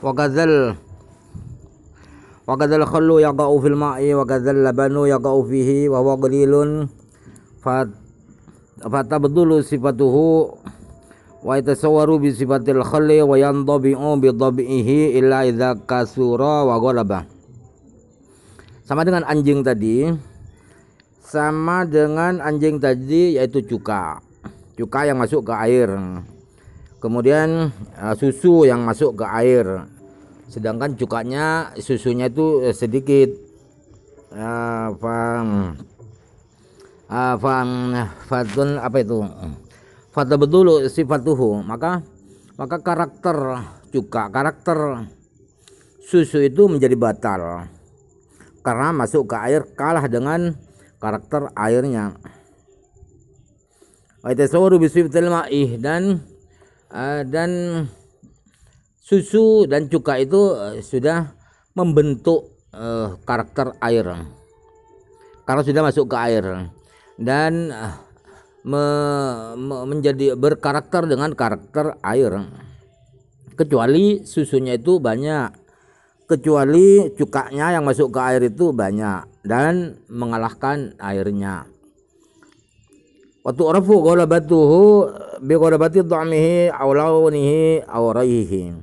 wagadhal wagadhal khallu yaqa'u fil ma'i wagadhal labanu yaqa'u fihi wa huwa qalilun fat fatabdulu sifatuhu wa yatasawwaru bi sifatil khalli wa yandabi'u bi dabihi illa idza kasura wa ghalaba sama dengan anjing tadi sama dengan anjing tadi yaitu cuka cuka yang masuk ke air kemudian uh, susu yang masuk ke air sedangkan cukanya susunya itu eh, sedikit uh, apa itu fata betul sifat sifatuhu maka maka karakter cuka karakter susu itu menjadi batal karena masuk ke air kalah dengan karakter airnya wa tasawwaru ma'ih dan Eh, dan susu dan cuka itu eh, sudah membentuk uh, karakter air karena sudah masuk ke air dan uh, me, me, menjadi berkarakter dengan karakter air kecuali susunya itu banyak kecuali cukanya yang masuk ke air itu banyak dan mengalahkan airnya waktu wa batu ghalabatuhu bi batu dha'mihi aw lawnihi aw raihi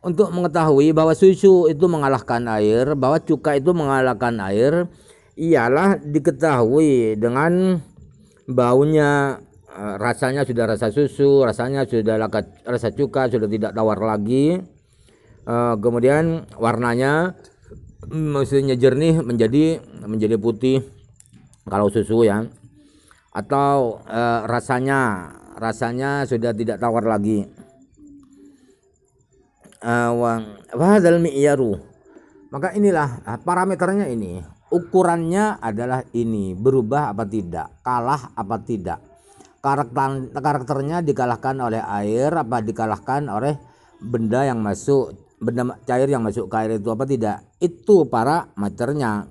untuk mengetahui bahwa susu itu mengalahkan air, bahwa cuka itu mengalahkan air, ialah diketahui dengan baunya, eh, rasanya sudah rasa susu, rasanya sudah laka rasa cuka, sudah tidak tawar lagi. Eh, kemudian warnanya mm, maksudnya jernih menjadi menjadi putih kalau susu ya atau uh, rasanya rasanya sudah tidak tawar lagi uh, mi'yaru maka inilah eh, parameternya ini ukurannya adalah ini berubah apa tidak kalah apa tidak karakter karakternya dikalahkan oleh air apa dikalahkan oleh benda yang masuk benda cair yang masuk ke air itu apa tidak itu para maternya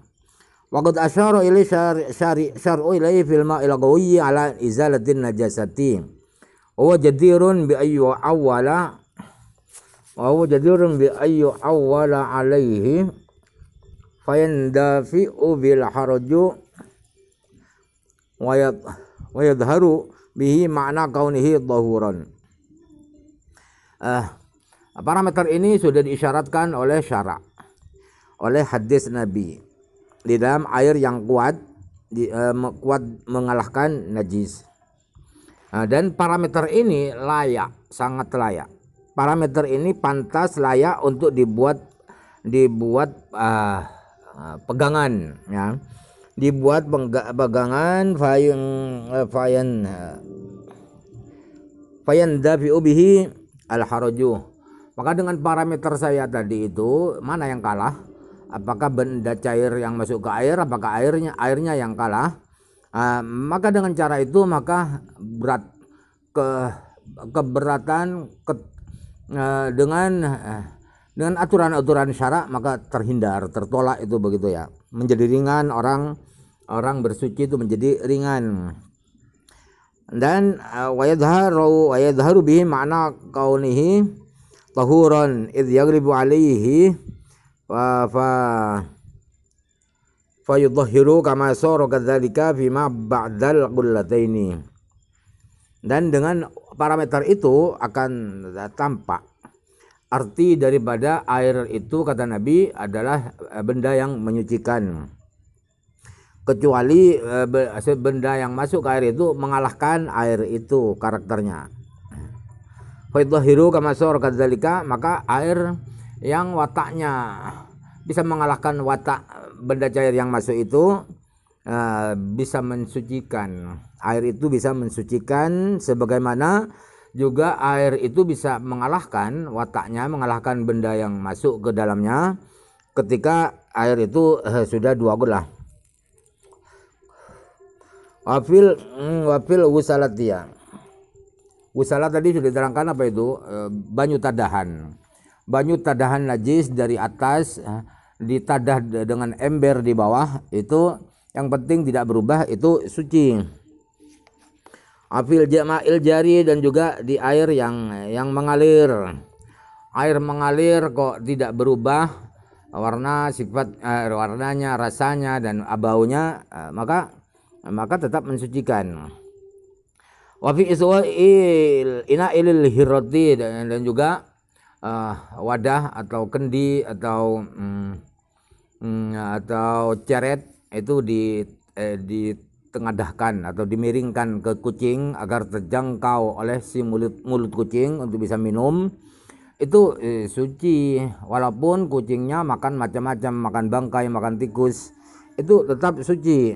Waqad asyara ilai syari syari syar'u ilai fil ma'il qawiyyi ala izalatin najasati. Wa jadirun bi ayyu awwala wa huwa jadirun bi ayyu awwala alaihi fayandafi'u bil haraju wa yad wa yadharu bihi makna kaunihi dhahuran. Uh, parameter ini sudah diisyaratkan oleh syara oleh hadis Nabi di dalam air yang kuat di, uh, kuat mengalahkan najis. Nah, dan parameter ini layak, sangat layak. Parameter ini pantas layak untuk dibuat dibuat uh, pegangan ya. Dibuat pegangan fayun eh, fayan eh, fayan dafi ubihi al haraju. Maka dengan parameter saya tadi itu mana yang kalah? apakah benda cair yang masuk ke air apakah airnya airnya yang kalah uh, maka dengan cara itu maka berat ke keberatan ke, uh, dengan uh, dengan aturan-aturan syarak maka terhindar tertolak itu begitu ya menjadi ringan orang orang bersuci itu menjadi ringan dan eh, wayadharu wayadharu bihi makna kaunihi tahuran id yagribu alaihi fa fa yudhhiru kama sura kadzalika ma ba'dal qullataini dan dengan parameter itu akan tampak arti daripada air itu kata Nabi adalah eh, benda yang menyucikan kecuali eh, benda yang masuk ke air itu mengalahkan air itu karakternya fayudhahiru kama soro kadzalika maka air yang wataknya bisa mengalahkan watak benda cair yang masuk itu uh, bisa mensucikan air itu bisa mensucikan sebagaimana juga air itu bisa mengalahkan wataknya mengalahkan benda yang masuk ke dalamnya ketika air itu uh, sudah dua gelas wafil hmm, wafil wusalat dia wusalat tadi sudah diterangkan apa itu uh, banyu tadahan banyu tadahan najis dari atas eh, ditadah dengan ember di bawah itu yang penting tidak berubah itu suci afil jama'il jari dan juga di air yang yang mengalir air mengalir kok tidak berubah warna sifat air eh, warnanya rasanya dan abaunya eh, maka maka tetap mensucikan wafi iswa'il ina ilil hiroti dan, dan juga uh, wadah atau kendi atau um, um, atau ceret itu di eh, ditengadahkan atau dimiringkan ke kucing agar terjangkau oleh si mulut mulut kucing untuk bisa minum itu eh, suci walaupun kucingnya makan macam-macam makan bangkai makan tikus itu tetap suci